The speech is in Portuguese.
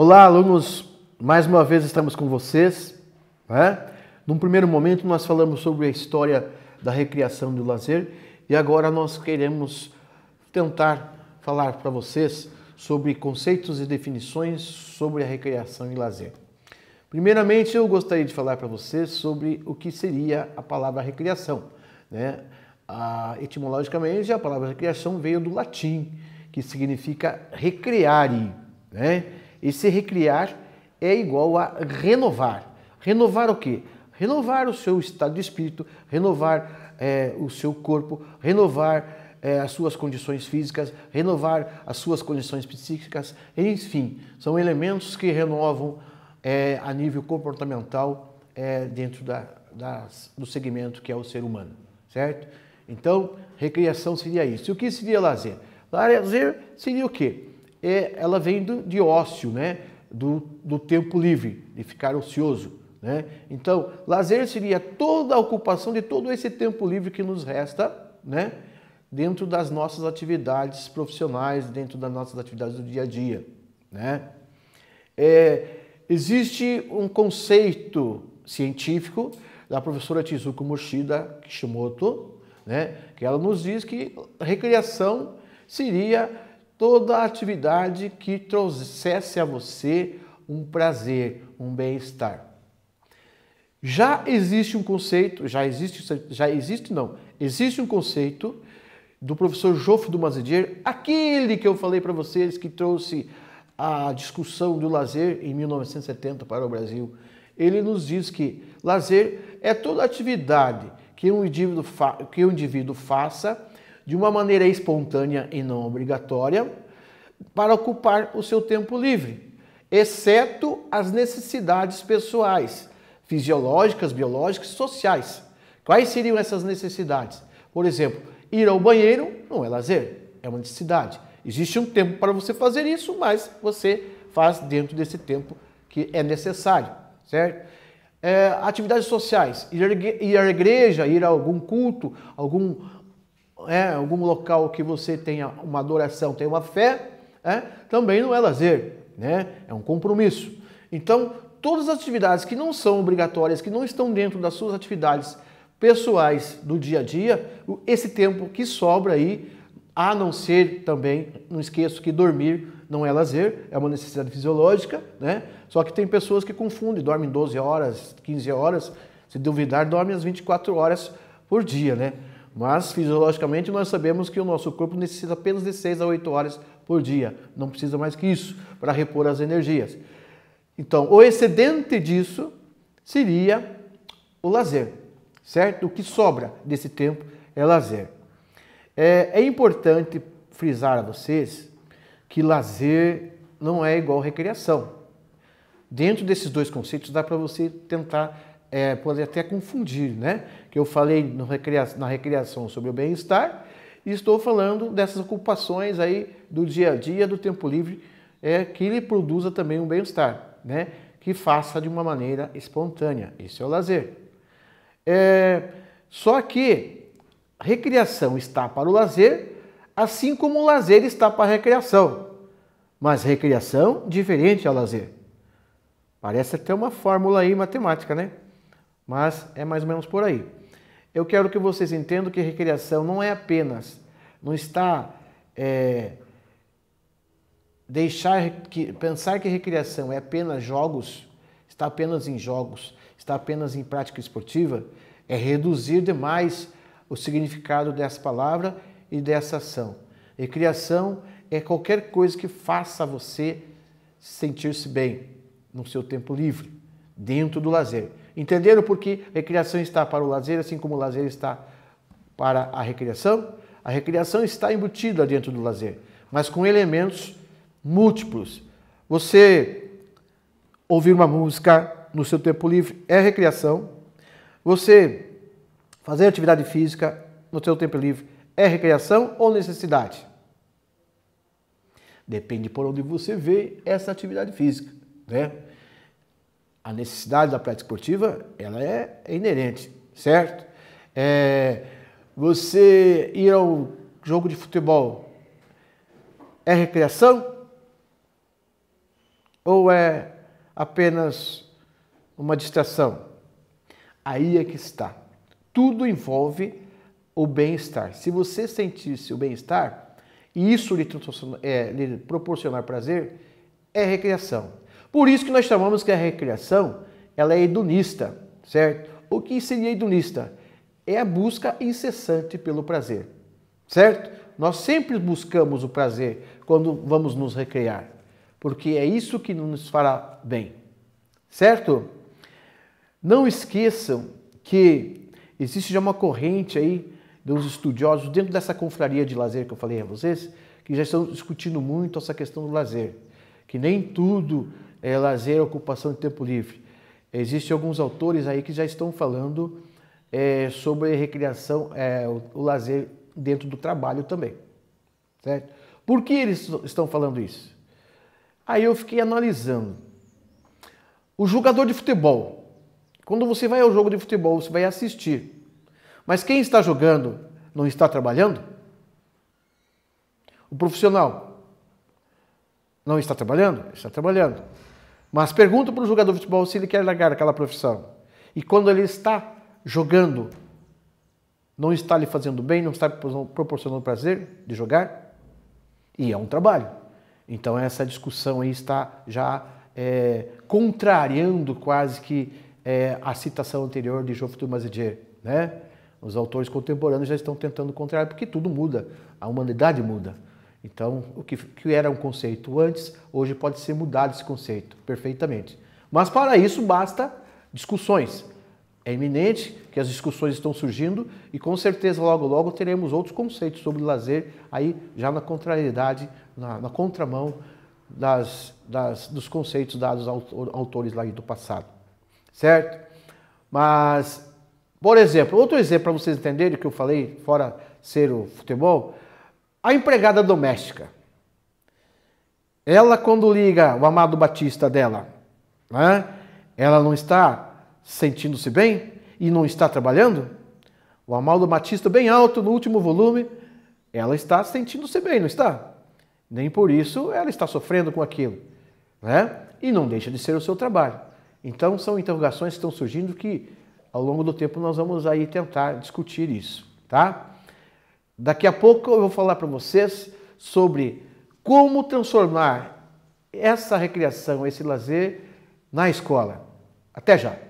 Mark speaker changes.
Speaker 1: Olá, alunos! Mais uma vez estamos com vocês. Né? Num primeiro momento, nós falamos sobre a história da recreação do lazer e agora nós queremos tentar falar para vocês sobre conceitos e definições sobre a recreação e lazer. Primeiramente, eu gostaria de falar para vocês sobre o que seria a palavra recreação. Né? Ah, etimologicamente, a palavra recreação veio do latim, que significa recreare. Né? E se recriar é igual a renovar. Renovar o quê? Renovar o seu estado de espírito, renovar é, o seu corpo, renovar é, as suas condições físicas, renovar as suas condições psíquicas, enfim, são elementos que renovam é, a nível comportamental é, dentro da, das, do segmento que é o ser humano, certo? Então, recriação seria isso. E o que seria lazer? Lazer seria o quê? É, ela vem do, de ócio, né? Do, do tempo livre, de ficar ocioso. Né? Então, lazer seria toda a ocupação de todo esse tempo livre que nos resta, né? dentro das nossas atividades profissionais, dentro das nossas atividades do dia a dia. Né? É, existe um conceito científico da professora Tizuko Moshida Kishimoto, né? que ela nos diz que recreação seria toda atividade que trouxesse a você um prazer, um bem-estar. Já existe um conceito, já existe, já existe não, existe um conceito do professor Jofre do Mazedier, aquele que eu falei para vocês que trouxe a discussão do lazer em 1970 para o Brasil. Ele nos diz que lazer é toda atividade que um indivíduo, que um indivíduo faça de uma maneira espontânea e não obrigatória para ocupar o seu tempo livre, exceto as necessidades pessoais, fisiológicas, biológicas e sociais. Quais seriam essas necessidades? Por exemplo, ir ao banheiro não é lazer, é uma necessidade. Existe um tempo para você fazer isso, mas você faz dentro desse tempo que é necessário, certo? É, atividades sociais, ir à igreja, ir a algum culto, algum, é, algum local que você tenha uma adoração, tenha uma fé, é, também não é lazer, né? é um compromisso. Então, todas as atividades que não são obrigatórias, que não estão dentro das suas atividades pessoais do dia a dia, esse tempo que sobra aí, a não ser também, não esqueço que dormir não é lazer, é uma necessidade fisiológica, né? Só que tem pessoas que confundem, dormem 12 horas, 15 horas, se duvidar, dorme as 24 horas por dia, né? Mas fisiologicamente nós sabemos que o nosso corpo necessita apenas de 6 a 8 horas por dia, não precisa mais que isso para repor as energias. Então, o excedente disso seria o lazer, certo? O que sobra desse tempo é lazer. É, é importante frisar a vocês que lazer não é igual recreação. Dentro desses dois conceitos dá para você tentar é, pode até confundir, né? Que eu falei recria na recreação sobre o bem-estar e estou falando dessas ocupações aí do dia a dia, do tempo livre, é, que lhe produza também um bem-estar, né? Que faça de uma maneira espontânea. Isso é o lazer. É, só que recreação está para o lazer, assim como o lazer está para a recreação. Mas recreação diferente ao lazer. Parece até uma fórmula aí matemática, né? Mas é mais ou menos por aí. Eu quero que vocês entendam que recriação não é apenas, não está é, deixar que pensar que recriação é apenas jogos, está apenas em jogos, está apenas em prática esportiva, é reduzir demais o significado dessa palavra e dessa ação. Recriação é qualquer coisa que faça você sentir-se bem no seu tempo livre, dentro do lazer. Entenderam por que recreação está para o lazer, assim como o lazer está para a recreação? A recreação está embutida dentro do lazer, mas com elementos múltiplos. Você ouvir uma música no seu tempo livre é recreação. Você fazer atividade física no seu tempo livre é recreação ou necessidade? Depende por onde você vê essa atividade física, né? a necessidade da prática esportiva ela é, é inerente, certo? É, você ir ao jogo de futebol é recreação ou é apenas uma distração? Aí é que está. Tudo envolve o bem-estar. Se você sentisse o bem-estar e isso lhe, é, lhe proporcionar prazer, é recreação. Por isso que nós chamamos que a recreação ela é hedonista, certo? O que seria hedonista? É a busca incessante pelo prazer, certo? Nós sempre buscamos o prazer quando vamos nos recrear, porque é isso que nos fará bem, certo? Não esqueçam que existe já uma corrente aí dos estudiosos dentro dessa confraria de lazer que eu falei a vocês, que já estão discutindo muito essa questão do lazer, que nem tudo é, lazer, ocupação de tempo livre. Existem alguns autores aí que já estão falando é, sobre recreação, é, o, o, lazer dentro do trabalho também. Certo? Por que eles estão falando isso? Aí eu fiquei analisando. O jogador de futebol. Quando você vai ao jogo de futebol, você vai assistir. Mas quem está jogando não está trabalhando? O profissional não está trabalhando? Está trabalhando. Mas pergunta para o jogador de futebol se ele quer largar aquela profissão. E quando ele está jogando, não está lhe fazendo bem, não está proporcionando prazer de jogar? E é um trabalho. Então essa discussão aí está já é, contrariando quase que é, a citação anterior de Geoffrey Mazedier, né? Os autores contemporâneos já estão tentando contrariar, porque tudo muda, a humanidade muda. Então, o que, que era um conceito antes, hoje pode ser mudado esse conceito perfeitamente. Mas para isso basta discussões. É iminente que as discussões estão surgindo e com certeza logo logo teremos outros conceitos sobre lazer aí já na contrariedade, na, na contramão das, das, dos conceitos dados aos autores lá do passado, certo? Mas, por exemplo, outro exemplo para vocês entenderem que eu falei fora ser o futebol, a empregada doméstica. Ela, quando liga o amado Batista dela, né, ela não está sentindo-se bem e não está trabalhando? O amado Batista, bem alto no último volume, ela está sentindo-se bem, não está? Nem por isso ela está sofrendo com aquilo, né? E não deixa de ser o seu trabalho. Então são interrogações que estão surgindo que ao longo do tempo nós vamos aí tentar discutir isso, tá? Daqui a pouco eu vou falar para vocês sobre como transformar essa recreação, esse lazer na escola. Até já!